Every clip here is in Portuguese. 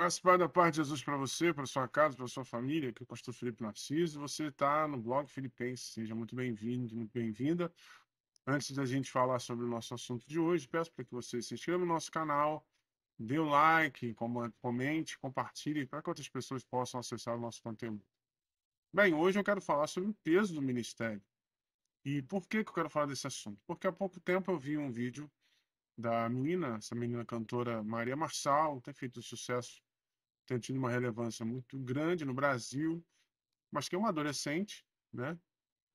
A Pai da parte de Jesus para você, para sua casa, para sua família, que é o pastor Felipe Narciso. Você está no blog Filipenses. Seja muito bem-vindo, muito bem-vinda. Antes da gente falar sobre o nosso assunto de hoje, peço para que você se inscreva no nosso canal, dê o like, comente, compartilhe, para que outras pessoas possam acessar o nosso conteúdo. Bem, hoje eu quero falar sobre o peso do ministério. E por que, que eu quero falar desse assunto? Porque há pouco tempo eu vi um vídeo da menina, essa menina cantora Maria Marçal, tem feito sucesso tem tido uma relevância muito grande no Brasil, mas que é uma adolescente, né?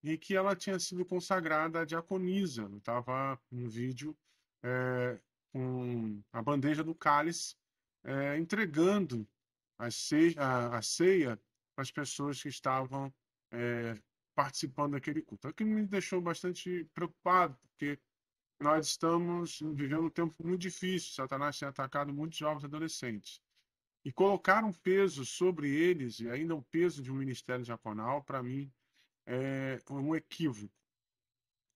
E que ela tinha sido consagrada à diaconisa. Estava um vídeo é, com a bandeja do cálice é, entregando a ceia, a, a ceia para as pessoas que estavam é, participando daquele culto. O que me deixou bastante preocupado, porque nós estamos vivendo um tempo muito difícil. Satanás tem atacado muitos jovens adolescentes e colocar um peso sobre eles, e ainda o um peso de um ministério diaconal, para mim, é um equívoco.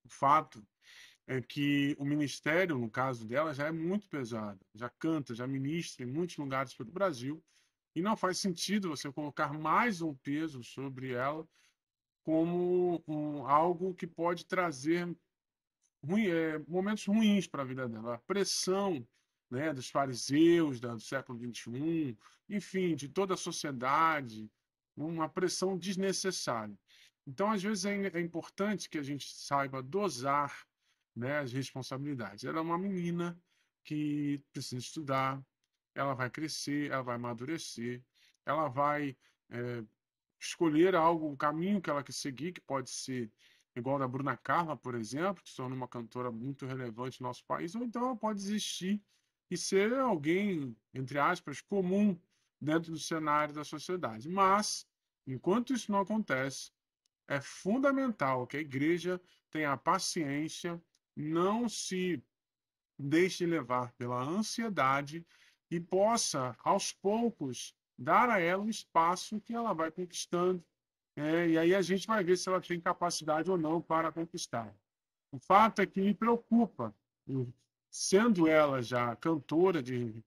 O fato é que o ministério, no caso dela, já é muito pesado, já canta, já ministra em muitos lugares pelo Brasil, e não faz sentido você colocar mais um peso sobre ela como um, algo que pode trazer ruim, é, momentos ruins para a vida dela. A pressão né, dos fariseus do século XXI, enfim, de toda a sociedade, uma pressão desnecessária. Então, às vezes, é, é importante que a gente saiba dosar né, as responsabilidades. Ela é uma menina que precisa estudar, ela vai crescer, ela vai amadurecer, ela vai é, escolher algo, um caminho que ela quer seguir, que pode ser igual da Bruna Carla, por exemplo, que se torna uma cantora muito relevante no nosso país, ou então ela pode desistir e ser alguém, entre aspas, comum dentro do cenário da sociedade. Mas, enquanto isso não acontece, é fundamental que a igreja tenha paciência, não se deixe levar pela ansiedade e possa, aos poucos, dar a ela um espaço que ela vai conquistando. É, e aí a gente vai ver se ela tem capacidade ou não para conquistar. O fato é que me preocupa, sendo ela já cantora de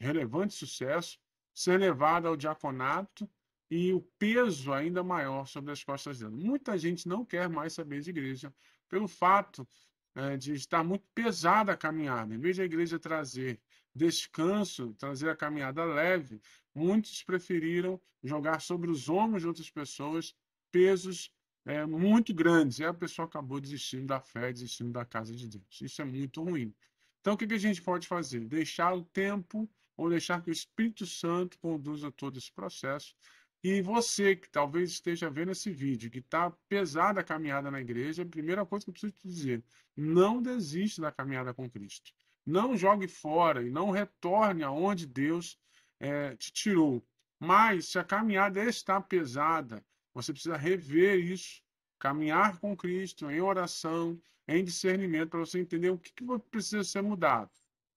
relevante sucesso, ser levada ao diaconato e o peso ainda maior sobre as costas dela. Muita gente não quer mais saber de igreja pelo fato é, de estar muito pesada a caminhada. Em vez da igreja trazer descanso, trazer a caminhada leve, muitos preferiram jogar sobre os ombros de outras pessoas pesos é, muito grandes. E a pessoa acabou desistindo da fé, desistindo da casa de Deus. Isso é muito ruim. Então, o que, que a gente pode fazer? Deixar o tempo ou deixar que o Espírito Santo conduza todo esse processo. E você que talvez esteja vendo esse vídeo, que está pesada a caminhada na igreja, a primeira coisa que eu preciso te dizer, não desiste da caminhada com Cristo. Não jogue fora e não retorne aonde Deus é, te tirou. Mas se a caminhada está pesada, você precisa rever isso, caminhar com Cristo em oração, em discernimento, para você entender o que, que precisa ser mudado.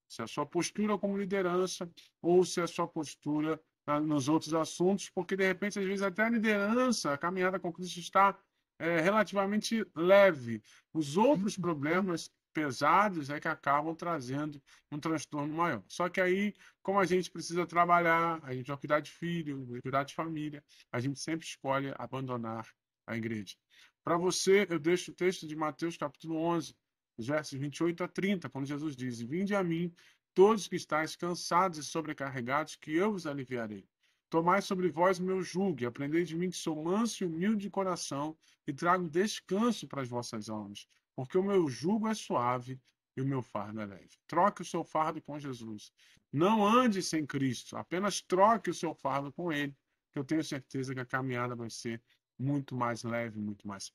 Se é a sua postura como liderança ou se é a sua postura ah, nos outros assuntos, porque de repente, às vezes, até a liderança, a caminhada com Cristo está é, relativamente leve. Os outros uhum. problemas pesados é que acabam trazendo um transtorno maior. Só que aí, como a gente precisa trabalhar, a gente vai cuidar de filho, vai cuidar de família, a gente sempre escolhe abandonar a igreja. Para você, eu deixo o texto de Mateus capítulo 11, versos 28 a 30, quando Jesus diz: Vinde a mim, todos que estáis cansados e sobrecarregados, que eu vos aliviarei. Tomai sobre vós o meu jugo e aprendei de mim que sou manso e humilde de coração e trago descanso para as vossas almas porque o meu jugo é suave e o meu fardo é leve. Troque o seu fardo com Jesus. Não ande sem Cristo, apenas troque o seu fardo com Ele, que eu tenho certeza que a caminhada vai ser muito mais leve, muito mais.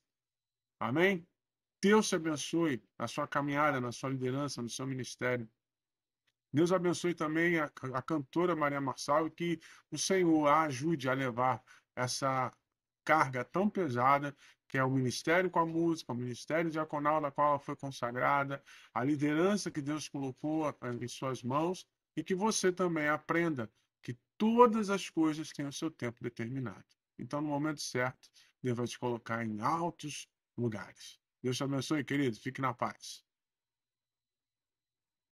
Amém? Deus te abençoe na sua caminhada, na sua liderança, no seu ministério. Deus abençoe também a, a cantora Maria Marçal e que o Senhor a ajude a levar essa carga tão pesada que é o ministério com a música, o ministério diaconal da qual ela foi consagrada, a liderança que Deus colocou eh, em suas mãos e que você também aprenda que todas as coisas têm o seu tempo determinado. Então, no momento certo, Deus vai te colocar em altos lugares. Deus te abençoe, querido. Fique na paz.